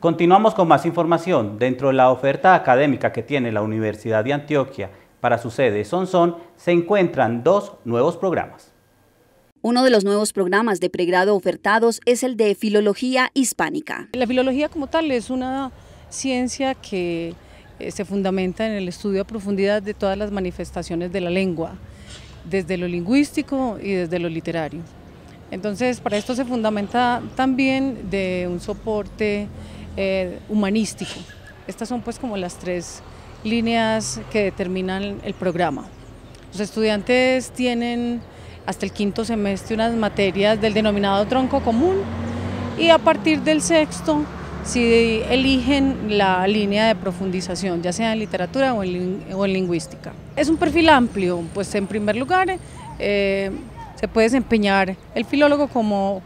Continuamos con más información. Dentro de la oferta académica que tiene la Universidad de Antioquia para su sede Sonson, se encuentran dos nuevos programas. Uno de los nuevos programas de pregrado ofertados es el de Filología Hispánica. La filología como tal es una ciencia que eh, se fundamenta en el estudio a profundidad de todas las manifestaciones de la lengua, desde lo lingüístico y desde lo literario. Entonces, para esto se fundamenta también de un soporte eh, humanístico. Estas son pues como las tres líneas que determinan el programa. Los estudiantes tienen hasta el quinto semestre unas materias del denominado tronco común y a partir del sexto si eligen la línea de profundización, ya sea en literatura o en, lingüística. Es un perfil amplio, pues en primer lugar eh, se puede desempeñar el filólogo como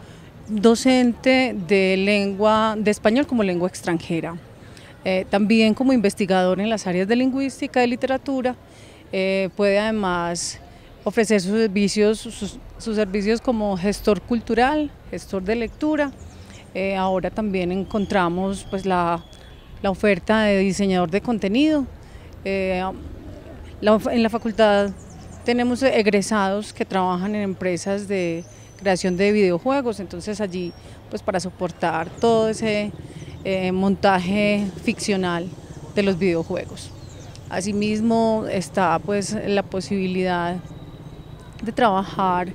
docente de lengua, de español como lengua extranjera. Eh, también como investigador en las áreas de lingüística y literatura, eh, puede además ofrecer sus servicios, sus, servicios como gestor cultural, gestor de lectura. Eh, ahora también encontramos pues, la, oferta de diseñador de contenido. en la facultad tenemos egresados que trabajan en empresas de creación de videojuegos, entonces allí pues para soportar todo ese eh, montaje ficcional de los videojuegos. Asimismo está pues la posibilidad de trabajar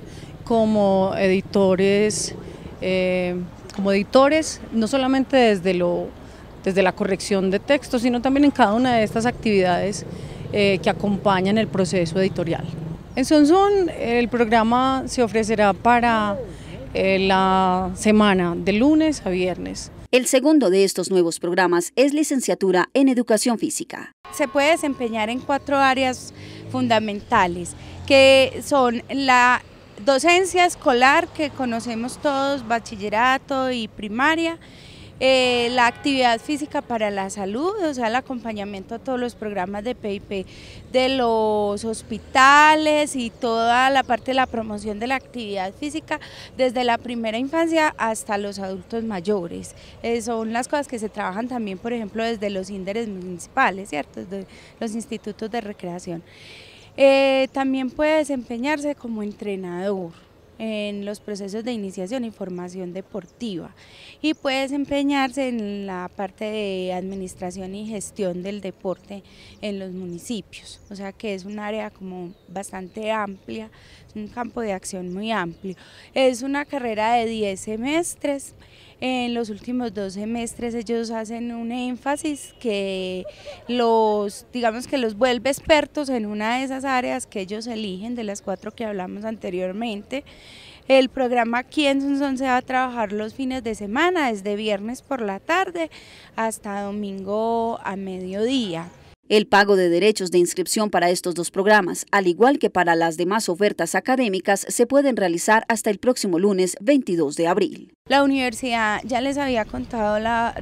como editores, eh, como editores no solamente desde, lo, desde la corrección de textos, sino también en cada una de estas actividades eh, que acompañan el proceso editorial. En Sonson el programa se ofrecerá para eh, la semana de lunes a viernes. El segundo de estos nuevos programas es licenciatura en educación física. Se puede desempeñar en cuatro áreas fundamentales, que son la docencia escolar que conocemos todos, bachillerato y primaria, eh, la actividad física para la salud, o sea, el acompañamiento a todos los programas de PIP de los hospitales y toda la parte de la promoción de la actividad física desde la primera infancia hasta los adultos mayores. Eh, son las cosas que se trabajan también, por ejemplo, desde los índeres municipales, ¿cierto? Desde los institutos de recreación. Eh, también puede desempeñarse como entrenador en los procesos de iniciación y formación deportiva y puede desempeñarse en la parte de administración y gestión del deporte en los municipios. O sea que es un área como bastante amplia, un campo de acción muy amplio. Es una carrera de 10 semestres en los últimos dos semestres ellos hacen un énfasis que los, digamos que los vuelve expertos en una de esas áreas que ellos eligen de las cuatro que hablamos anteriormente. El programa aquí en se va a trabajar los fines de semana, desde viernes por la tarde hasta domingo a mediodía. El pago de derechos de inscripción para estos dos programas, al igual que para las demás ofertas académicas, se pueden realizar hasta el próximo lunes 22 de abril. La universidad ya les había contado la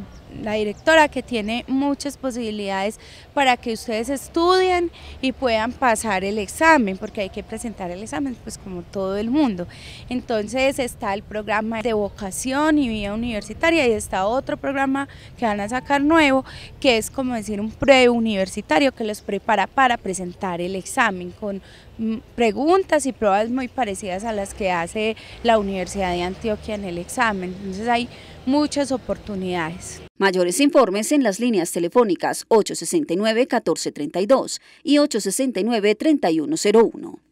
la directora que tiene muchas posibilidades para que ustedes estudien y puedan pasar el examen, porque hay que presentar el examen pues como todo el mundo. Entonces está el programa de vocación y vía universitaria y está otro programa que van a sacar nuevo, que es como decir un preuniversitario que los prepara para presentar el examen con Mm, preguntas y pruebas muy parecidas a las que hace la Universidad de Antioquia en el examen. Entonces hay muchas oportunidades. Mayores informes en las líneas telefónicas 869-1432 y 869-3101.